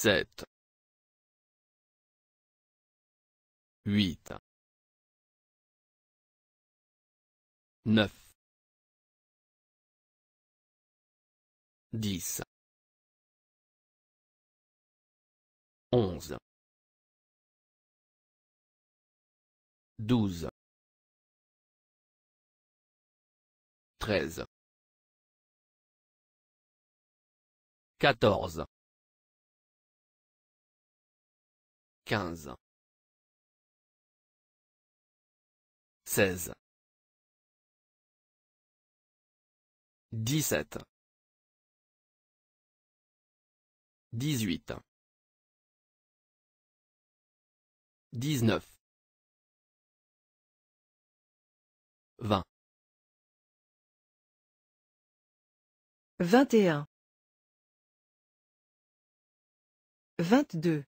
sept, huit, neuf, dix, onze, douze, treize, quatorze quinze seize dix-sept dix-huit dix-neuf vingt vingt et un vingt-deux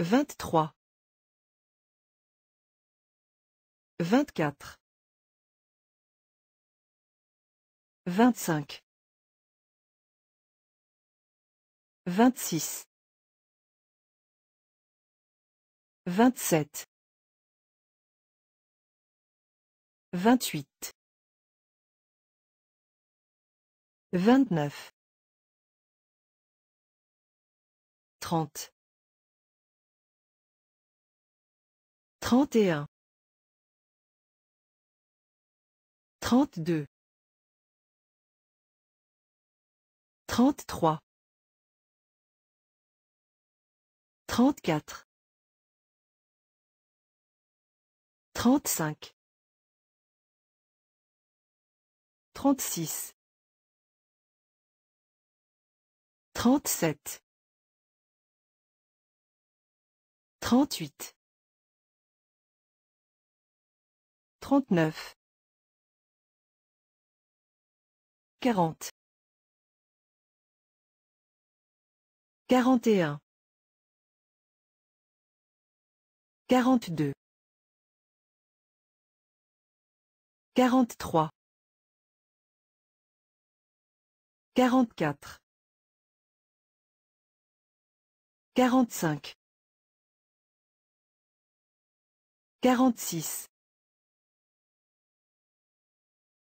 Vingt-trois. Vingt-quatre. Vingt-cinq. Vingt-six. Vingt-sept. Vingt-huit. Vingt-neuf. Trente. 31 32 33 34 35 36 37 38 39 40 41 42 43 44 45 46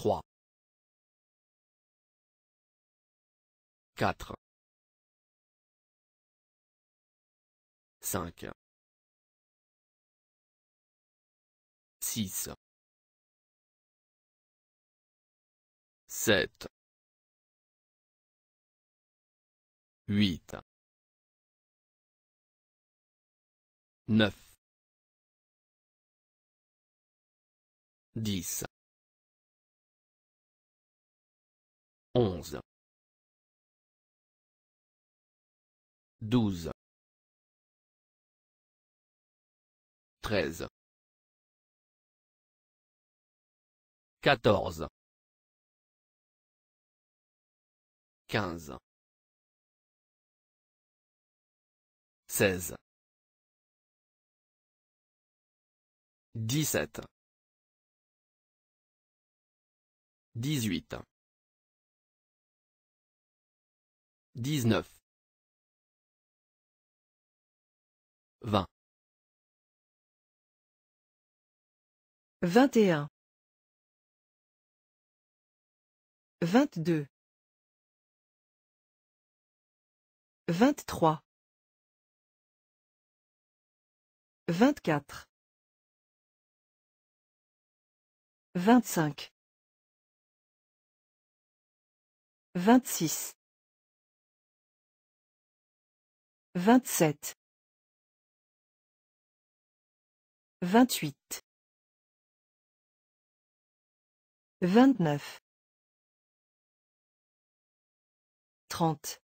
3 4 5 6 7 8 9 10 onze douze treize quatorze quinze seize dix-sept dix-huit 19 20 21 22 23 24 25 26 vingt-sept vingt-huit vingt-neuf trente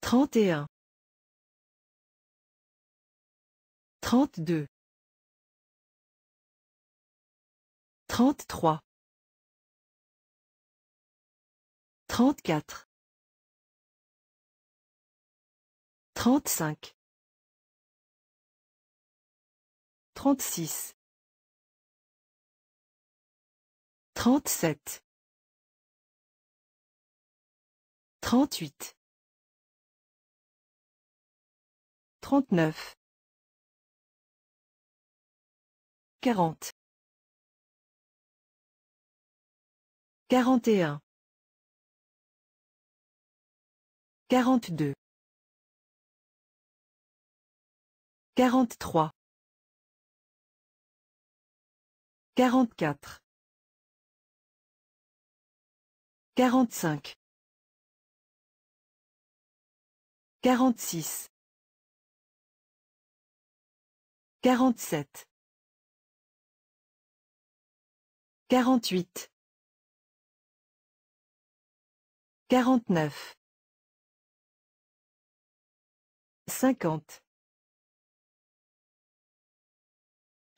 trente et un trente-deux trente-trois trente-quatre 35 36 37 38 39 40 41 42 43 44 45 46 47 48 49 50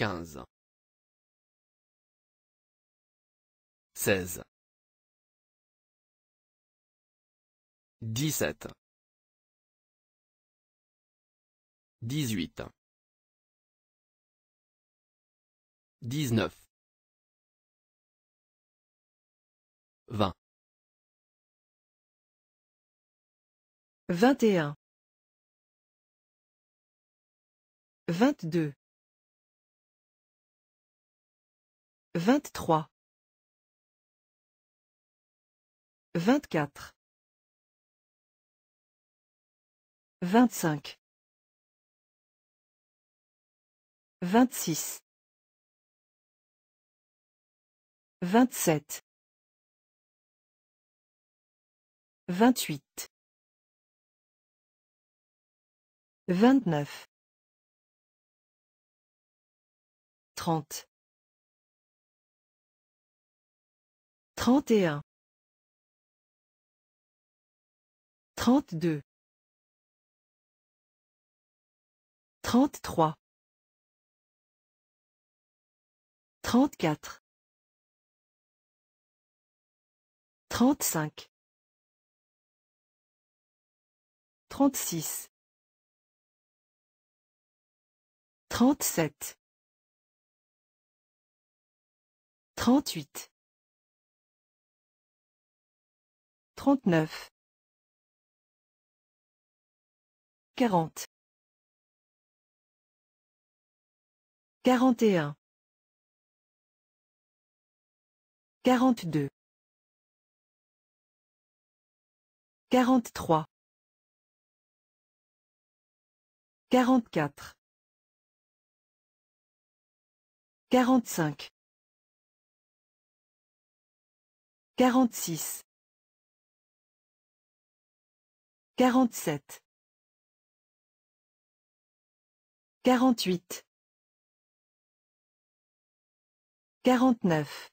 quinze. Seize. Dix-sept. Dix-huit. Dix-neuf. Vingt. Vingt et un. Vingt-deux. Vingt-trois. Vingt-quatre. Vingt-cinq. Vingt-six. Vingt-sept. Vingt-huit. Vingt-neuf. Trente. 31 32 33 34 35 36 37 38 39 40 41 42 43 44 45 46 Quarante-sept. Quarante-huit. Quarante-neuf.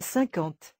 Cinquante.